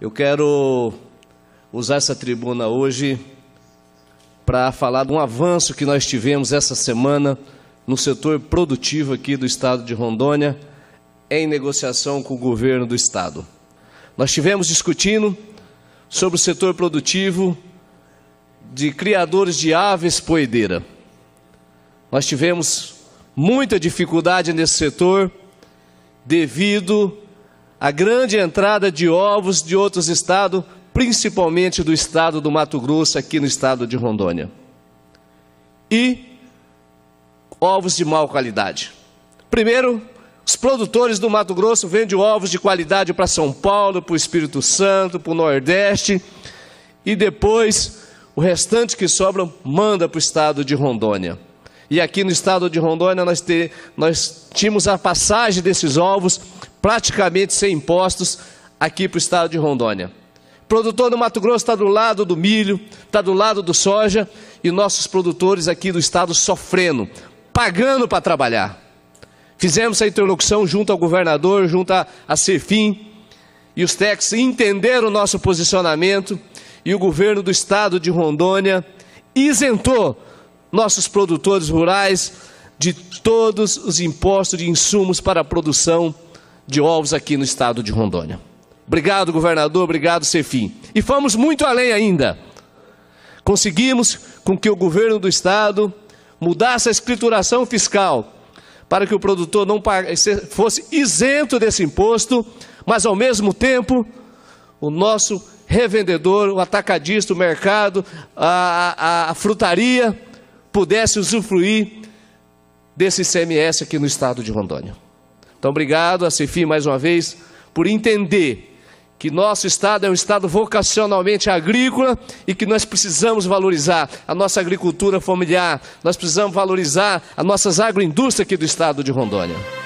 Eu quero usar essa tribuna hoje para falar de um avanço que nós tivemos essa semana no setor produtivo aqui do estado de Rondônia, em negociação com o governo do estado. Nós tivemos discutindo sobre o setor produtivo de criadores de aves poedeira. Nós tivemos muita dificuldade nesse setor devido a grande entrada de ovos de outros estados, principalmente do estado do Mato Grosso, aqui no estado de Rondônia. E ovos de mal qualidade. Primeiro, os produtores do Mato Grosso vendem ovos de qualidade para São Paulo, para o Espírito Santo, para o Nordeste, e depois o restante que sobra manda para o estado de Rondônia. E aqui no estado de Rondônia nós, te, nós tínhamos a passagem desses ovos praticamente sem impostos aqui para o estado de Rondônia. produtor do Mato Grosso está do lado do milho, está do lado do soja, e nossos produtores aqui do estado sofrendo, pagando para trabalhar. Fizemos essa interlocução junto ao governador, junto à a, Cefim, e os técnicos entenderam o nosso posicionamento, e o governo do estado de Rondônia isentou nossos produtores rurais de todos os impostos de insumos para a produção de ovos aqui no estado de Rondônia. Obrigado, governador, obrigado, Cefim. E fomos muito além ainda. Conseguimos com que o governo do estado mudasse a escrituração fiscal para que o produtor não fosse isento desse imposto, mas ao mesmo tempo o nosso revendedor, o atacadista, o mercado, a, a, a frutaria pudesse usufruir desse ICMS aqui no estado de Rondônia. Então, obrigado a CEFI mais uma vez por entender que nosso estado é um estado vocacionalmente agrícola e que nós precisamos valorizar a nossa agricultura familiar, nós precisamos valorizar as nossas agroindústrias aqui do estado de Rondônia.